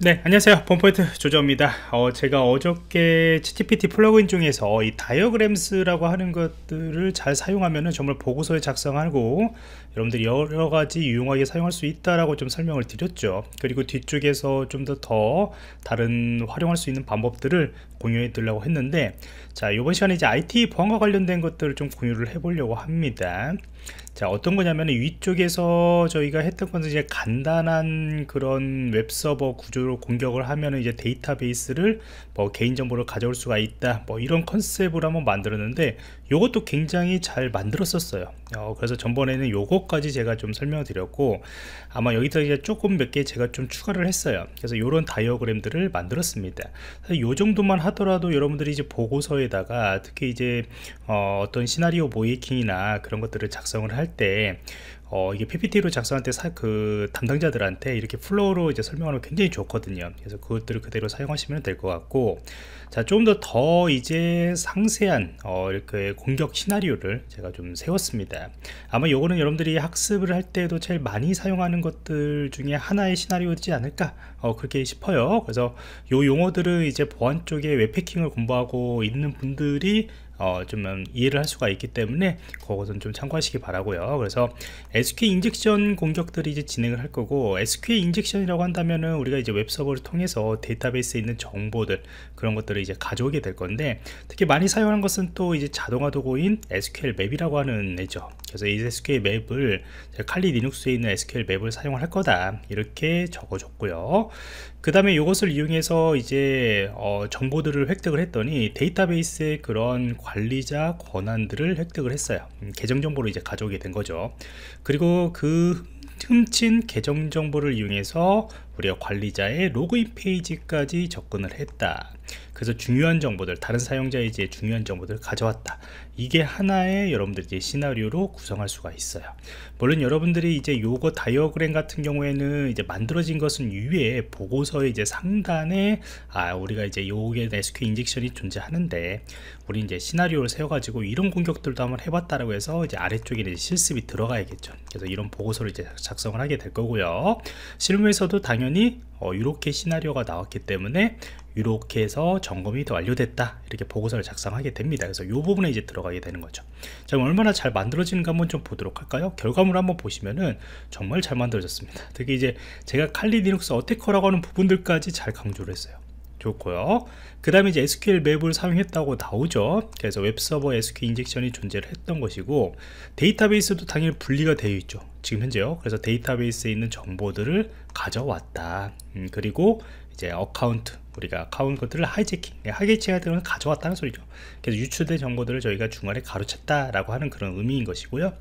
네 안녕하세요 범포인트 조조입니다 어, 제가 어저께 GPT 플러그인 중에서 이 다이어그램스라고 하는 것들을 잘 사용하면 정말 보고서에 작성하고 여러분들이 여러가지 유용하게 사용할 수 있다라고 좀 설명을 드렸죠 그리고 뒤쪽에서 좀 더더 더 다른 활용할 수 있는 방법들을 공유해 드리려고 했는데 자 이번 시간에 이제 IT 보안과 관련된 것들을 좀 공유를 해 보려고 합니다 자 어떤 거냐면 위쪽에서 저희가 했던 것은 이제 간단한 그런 웹서버 구조로 공격을 하면 이제 데이터베이스를 뭐 개인정보를 가져올 수가 있다 뭐 이런 컨셉으로 한번 만들었는데 요것도 굉장히 잘 만들었었어요 어, 그래서 전번에는 요거까지 제가 좀 설명을 드렸고 아마 여기다 이제 조금 몇 개 제가 좀 추가를 했어요 그래서 요런 다이어그램들을 만들었습니다 요 정도만 하더라도 여러분들이 이제 보고서에다가 특히 이제 어, 어떤 시나리오 모이킹이나 그런 것들을 작성을 할 할때 어, 이게 PPT로 작성할 때그 담당자들한테 이렇게 플로우로 이제 설명하면 굉장히 좋거든요. 그래서 그것들을 그대로 사용하시면 될 것 같고, 자, 좀 더더 더 이제 상세한 어, 이렇게 공격 시나리오를 제가 좀 세웠습니다. 아마 요거는 여러분들이 학습을 할 때도 제일 많이 사용하는 것들 중에 하나의 시나리오지 않을까 어, 그렇게 싶어요. 그래서 요 용어들을 이제 보안 쪽에 웹패킹을 공부하고 있는 분들이 어, 좀 이해를 할 수가 있기 때문에 그것은 좀 참고하시기 바라고요 그래서 SQL 인젝션 공격들이 이제 진행을 할 거고 SQL 인젝션이라고 한다면은 우리가 이제 웹서버를 통해서 데이터베이스에 있는 정보들 그런 것들을 이제 가져오게 될 건데 특히 많이 사용하는 것은 또 이제 자동화 도구인 SQL 맵이라고 하는 애죠 그래서 이 SQL 맵을 칼리 리눅스에 있는 SQL 맵을 사용할 을 거다 이렇게 적어줬고요 그 다음에 이것을 이용해서 이제 어, 정보들을 획득을 했더니 데이터베이스의 그런 관리자 권한들을 획득을 했어요 음, 계정 정보를 이제 가져오게 된 거죠 그리고 그 훔친 계정 정보를 이용해서 우리가 관리자의 로그인 페이지까지 접근을 했다 그래서 중요한 정보들 다른 사용자의 이제 중요한 정보들을 가져왔다 이게 하나의 여러분들 이제 시나리오로 구성할 수가 있어요 물론 여러분들이 이제 요거 다이어그램 같은 경우에는 이제 만들어진 것은 위에 보고서의 이제 상단에 아 우리가 이제 요게 SQL 인젝션이 존재하는데 우리 이제 시나리오를 세워가지고 이런 공격들도 한번 해봤다라고 해서 이제 아래쪽에 이제 실습이 들어가야겠죠 그래서 이런 보고서를 이제 작성을 하게 될 거고요 실무에서도 당연히 어, 이렇게 시나리오가 나왔기 때문에 이렇게 해서 점검이 완료됐다 이렇게 보고서를 작성하게 됩니다 그래서 이 부분에 이제 들어가게 되는 거죠 자 얼마나 잘 만들어지는가 한번 좀 보도록 할까요 결과물 한번 보시면은 정말 잘 만들어졌습니다 특히 이제 제가 칼리 리눅스 어테커라고 하는 부분들까지 잘 강조를 했어요 좋고요 그 다음에 이제 SQL 맵을 사용했다고 나오죠 그래서 웹서버 SQL 인젝션이 존재를 했던 것이고 데이터베이스도 당연히 분리가 되어 있죠 지금 현재요 그래서 데이터베이스에 있는 정보들을 가져왔다 음, 그리고 이제 어카운트 우리가 가온 것들을 하이제킹, 네, 하이제킹하는 가져왔다는 소리죠. 그래서 유출된 정보들을 저희가 중간에 가로챘다라고 하는 그런 의미인 것이고요.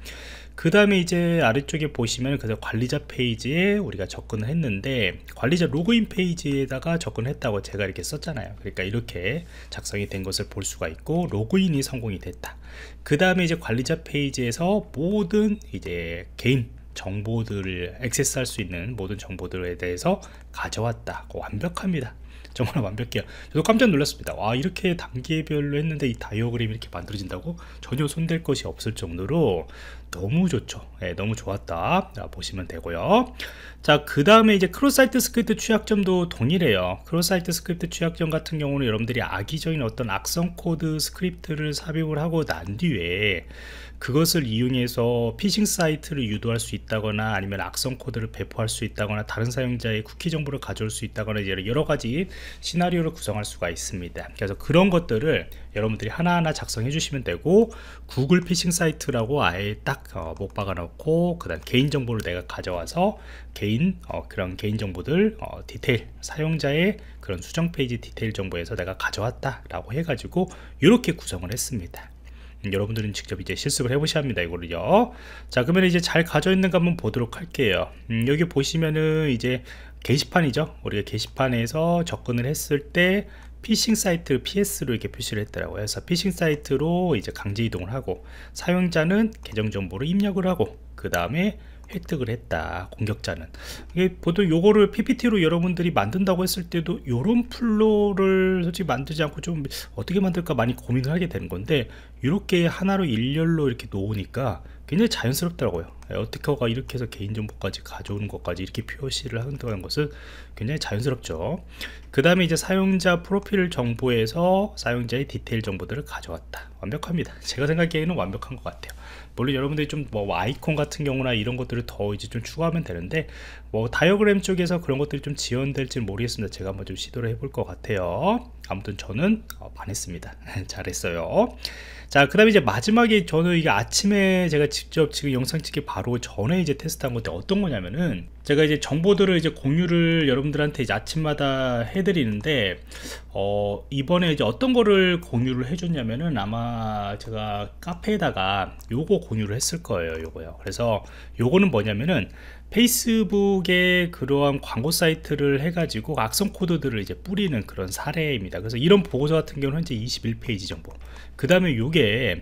그 다음에 이제 아래쪽에 보시면 그래서 관리자 페이지에 우리가 접근을 했는데 관리자 로그인 페이지에다가 접근했다고 제가 이렇게 썼잖아요. 그러니까 이렇게 작성이 된 것을 볼 수가 있고 로그인이 성공이 됐다. 그 다음에 이제 관리자 페이지에서 모든 이제 개인 정보들을 액세스할 수 있는 모든 정보들에 대해서 가져왔다 완벽합니다 정말 완벽해요 저도 깜짝 놀랐습니다 와 이렇게 단계별로 했는데 이 다이어그램이 이렇게 만들어진다고 전혀 손댈 것이 없을 정도로 너무 좋죠 네, 너무 좋았다 자, 보시면 되고요 자 그 다음에 이제 크로사이트 스크립트 취약점도 동일해요 크로사이트 스크립트 취약점 같은 경우는 여러분들이 악의적인 어떤 악성 코드 스크립트를 삽입을 하고 난 뒤에 그것을 이용해서 피싱 사이트를 유도할 수 있다거나 아니면 악성 코드를 배포할 수 있다거나 다른 사용자의 쿠키 정보를 가져올 수 있다거나 여러 가지 시나리오를 구성할 수가 있습니다. 그래서 그런 것들을 여러분들이 하나하나 작성해 주시면 되고 구글 피싱 사이트라고 아예 딱못 어, 박아 놓고 그다음 개인 정보를 내가 가져와서 개인 어, 그런 개인 정보들 어, 디테일 사용자의 그런 수정 페이지 디테일 정보에서 내가 가져왔다라고 해가지고 이렇게 구성을 했습니다. 여러분들은 직접 이제 실습을 해보셔야 합니다 이거를요 자 그러면 이제 잘 가져있는가 한번 보도록 할게요 음, 여기 보시면은 이제 게시판이죠 우리가 게시판에서 접근을 했을 때 피싱 사이트 PS로 이렇게 표시를 했더라고요 그래서 피싱 사이트로 이제 강제 이동을 하고 사용자는 계정 정보를 입력을 하고 그 다음에 획득을 했다 공격자는 이게 보통 요거를 ppt로 여러분들이 만든다고 했을 때도 요런 플로를 솔직히 만들지 않고 좀 어떻게 만들까 많이 고민을 하게 되는 건데 이렇게 하나로 일렬로 이렇게 놓으니까 굉장히 자연스럽더라고요 예, 어떻게가 이렇게 해서 개인정보까지 가져오는 것까지 이렇게 표시를 한다는 것은 굉장히 자연스럽죠 그 다음에 이제 사용자 프로필 정보에서 사용자의 디테일 정보들을 가져왔다 완벽합니다 제가 생각하기에는 완벽한 것 같아요 물론 여러분들이 좀 뭐 아이콘 같은 경우나 이런 것들을 더 이제 좀 추가하면 되는데 뭐 다이어그램 쪽에서 그런 것들이 좀지연될지 모르겠습니다 제가 한번 좀 시도를 해볼 것 같아요 아무튼 저는 어, 반했습니다 잘했어요 자 그 다음에 이제 마지막에 저는 이게 아침에 제가 직접 지금 영상 찍기 바로 전에 이제 테스트한 건데 어떤 거냐면은 제가 이제 정보들을 이제 공유를 여러분들한테 이제 아침마다 해드리는데 어 이번에 이제 어떤 거를 공유를 해줬냐면은 아마 제가 카페에다가 요거 공유를 했을 거예요 요거요 그래서 요거는 뭐냐면은 페이스북에 그러한 광고 사이트를 해가지고 악성 코드들을 이제 뿌리는 그런 사례입니다. 그래서 이런 보고서 같은 경우는 현재 21페이지 정보그 다음에 요게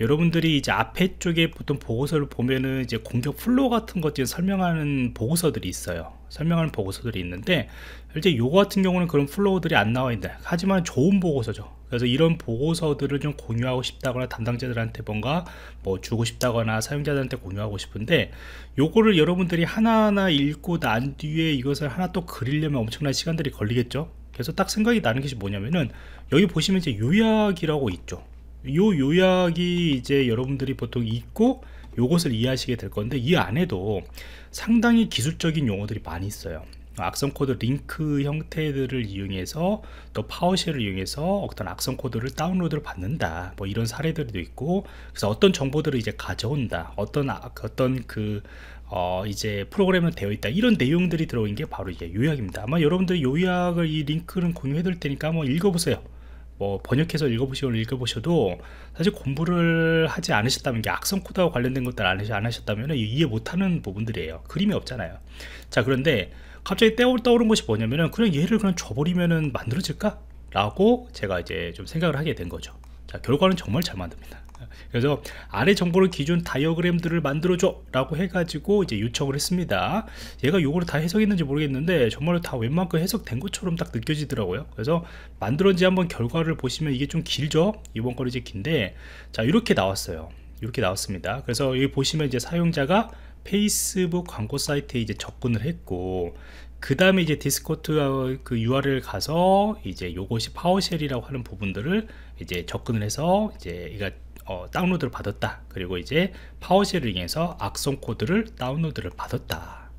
여러분들이 이제 앞에 쪽에 보통 보고서를 보면은 이제 공격 플로우 같은 것들 설명하는 보고서들이 있어요. 설명하는 보고서들이 있는데 이제 요거 같은 경우는 그런 플로우들이 안 나와 있는데 하지만 좋은 보고서죠. 그래서 이런 보고서들을 좀 공유하고 싶다거나 담당자들한테 뭔가 뭐 주고 싶다거나 사용자들한테 공유하고 싶은데 요거를 여러분들이 하나하나 읽고 난 뒤에 이것을 하나 또 그리려면 엄청난 시간들이 걸리겠죠. 그래서 딱 생각이 나는 것이 뭐냐면은 여기 보시면 이제 요약이라고 있죠. 요 요약이 이제 여러분들이 보통 읽고 요것을 이해하시게 될 건데 이 안에도 상당히 기술적인 용어들이 많이 있어요 악성 코드 링크 형태들을 이용해서 또 파워쉘을 이용해서 어떤 악성 코드를 다운로드를 받는다 뭐 이런 사례들도 있고 그래서 어떤 정보들을 이제 가져온다 어떤 아, 그 어떤 그 어, 이제 프로그램은 되어 있다 이런 내용들이 들어있는 게 바로 이제 요약입니다 아마 여러분들 요약을 이 링크를 공유해 드릴 테니까 한번 읽어보세요 뭐 번역해서 읽어보시거나 읽어보셔도 사실 공부를 하지 않으셨다면 게 악성 코드와 관련된 것들 안 하셨다면 이해 못하는 부분들이에요 그림이 없잖아요 자 그런데 갑자기 떠오른 것이 뭐냐면은 그냥 얘를 그냥 줘버리면은 만들어질까? 라고 제가 이제 좀 생각을 하게 된 거죠 자 결과는 정말 잘 만듭니다 그래서 아래 정보를 기준 다이어그램들을 만들어줘 라고 해가지고 이제 요청을 했습니다 얘가 요거를 다 해석했는지 모르겠는데 정말 다 웬만큼 해석된 것처럼 딱 느껴지더라고요 그래서 만들었는지 한번 결과를 보시면 이게 좀 길죠 이번 거는 이제 긴데 자 이렇게 나왔어요 이렇게 나왔습니다 그래서 여기 보시면 이제 사용자가 페이스북 광고 사이트에 이제 접근을 했고 그 다음에 이제 디스코트 그 URL 가서 이제 요것이 파워쉘이라고 하는 부분들을 이제 접근을 해서 이제 이가 어, 다운로드를 받았다 그리고 이제 파워쉘을 이용해서 악성 코드를 다운로드를 받았다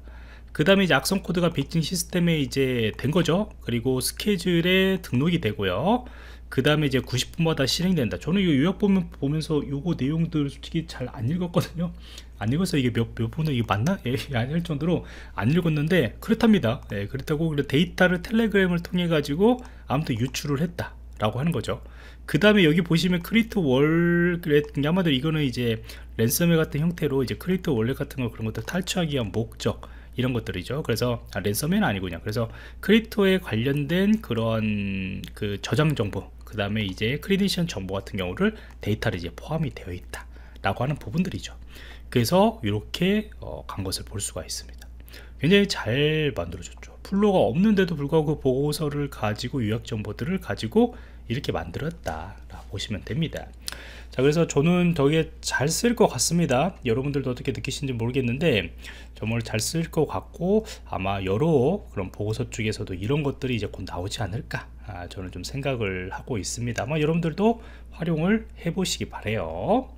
그 다음에 이제 악성 코드가 빅진 시스템에 이제 된 거죠 그리고 스케줄에 등록이 되고요 그 다음에 이제 90분마다 실행된다 저는 이 요약 보면, 보면서 요거 내용들 솔직히 잘 안 읽었거든요 안읽어서 이게 몇, 몇 분은 이게 맞나? 예, 아닐 정도로 안 읽었는데 그렇답니다. 예, 그렇다고 데이터를 텔레그램을 통해 가지고 아무튼 유출을 했다. 라고 하는 거죠 그 다음에 여기 보시면 크리트 월 아마도 이거는 이제 랜섬웨 같은 형태로 이제 크리트 월렛 같은 거 그런 것들 탈취하기 위한 목적 이런 것들이죠 그래서 아, 랜섬웨는 아니군요 그래서 크립토에 관련된 그런 그 저장 정보 그 다음에 이제 크리디션 정보 같은 경우를 데이터를 이제 포함이 되어 있다 라고 하는 부분들이죠 그래서 이렇게 어, 간 것을 볼 수가 있습니다 굉장히 잘 만들어졌죠 플로가 없는데도 불구하고 보고서를 가지고 요약 정보들을 가지고 이렇게 만들었다 보시면 됩니다 자 그래서 저는 되게 잘 쓸 것 같습니다 여러분들도 어떻게 느끼시는지 모르겠는데 정말 잘 쓸 것 같고 아마 여러 그런 보고서 쪽에서도 이런 것들이 이제 곧 나오지 않을까 아, 저는 좀 생각을 하고 있습니다 아마 여러분들도 활용을 해 보시기 바래요